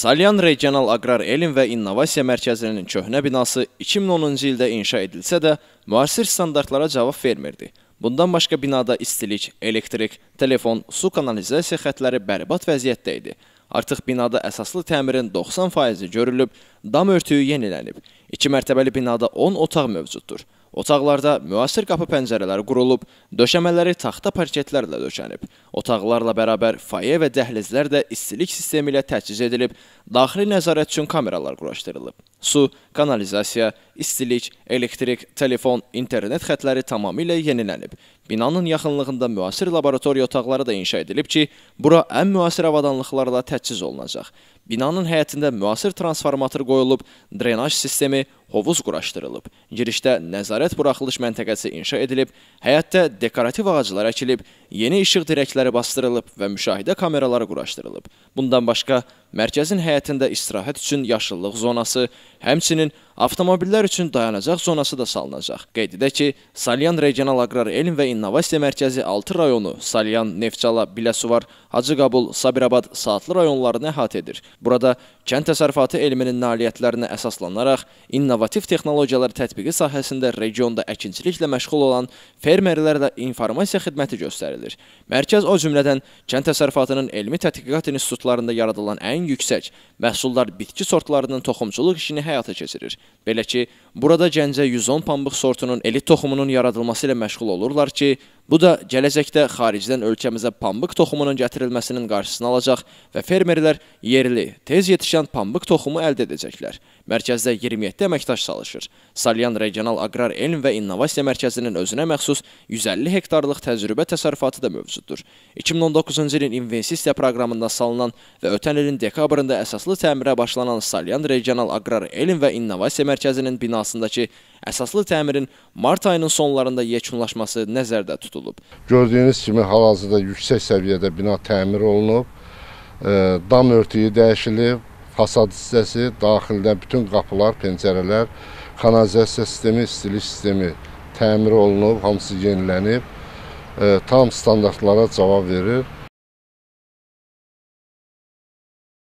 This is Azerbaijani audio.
Salyan Regional Aqrar Elm və İnnovasiya Mərkəzinin köhnə binası 2010-cu ildə inşa edilsə də, müasir standartlara cavab vermirdi. Bundan başqa binada istilik, elektrik, telefon, su kanalizasiya xətləri bərbad vəziyyətdə idi. Artıq binada əsaslı təmirin 90%-i görülüb, dam örtüyü yenilənib. 2 mərtəbəli binada 10 otaq mövcuddur. Otaqlarda müasir qapı pəncərələri qurulub, döşəmələri taxta parketlərlə döşənib. Otaqlarla bərabər fayə və dəhlizlər də istilik sistemi ilə təchiz edilib, daxili nəzarət üçün kameralar quraşdırılıb. Su, kanalizasiya, istilik, elektrik, telefon, internet xətləri tamamilə yenilənib. Binanın yaxınlığında müasir laboratoriya otaqları da inşa edilib ki, bura ən müasir avadanlıqlarla təchiz olunacaq. Binanın həyətində müasir transformator qoyulub, drenaj sistemi, hovuz quraşdırılıb. Girişdə nəzarət buraxılış məntəqəsi inşa edilib, həyətdə dekorativ ağaclar əkilib, yeni işıq dirəkləri bastırılıb və müşahidə kameraları quraşdırılıb. Bundan başqa, mərkəzin həyətində istirahət üçün yaşıllıq zonası, həmçinin Avtomobillər üçün dayanacaq zonası da salınacaq. Qeyd edək ki, Salyan Regional Aqrar Elm və İnnovasiya Mərkəzi 6 rayonu Salyan, Neftçala, Biləsuvar, Hacıqabul, Sabirabad, Saatlı rayonlarını əhatə edir. Burada kənd təsərrüfatı elminin nailiyyətlərinə əsaslanaraq innovativ texnologiyalar tətbiqi sahəsində regionda əkinçiliklə məşğul olan fermerlərlə informasiya xidməti göstərilir. Mərkəz o cümlədən kənd təsərrüfatının elmi tədqiqat institutlarında yaradılan ən yüksək məhsullar bitki sortlarının toxumçuluq işini həyata keçirir. Belə ki, burada Gəncə 110 pambıq sortunun elit toxumunun yaradılması ilə məşğul olurlar ki, Bu da gələcəkdə xaricdən ölkəmizə pambıq toxumunun gətirilməsinin qarşısını alacaq və fermerlər yerli, tez yetişən pambıq toxumu əldə edəcəklər. Mərkəzdə 27 əməkdaş çalışır. Salyan Regional Agrar Elm və İnnovasiya Mərkəzinin özünə məxsus 150 hektarlıq təcrübə təsərrüfatı da mövcuddur. 2019-cu ilin investisiya proqramında salınan və ötən ilin dekabrında əsaslı təmirə başlanan Salyan Regional Agrar Elm və İnnovasiya Mərkəzinin binasındakı Əsaslı təmirin mart ayının sonlarında yekunlaşması nəzərdə tutulub. Gördüyünüz kimi hal-hazırda yüksək səviyyədə bina təmir olunub, dam örtüyü dəyişilib, fasad hissəsi, daxildən bütün qapılar, pencərələr, kanalizasiya sistemi, istilik sistemi təmir olunub, hamısı yenilənib, tam standartlara cavab verir.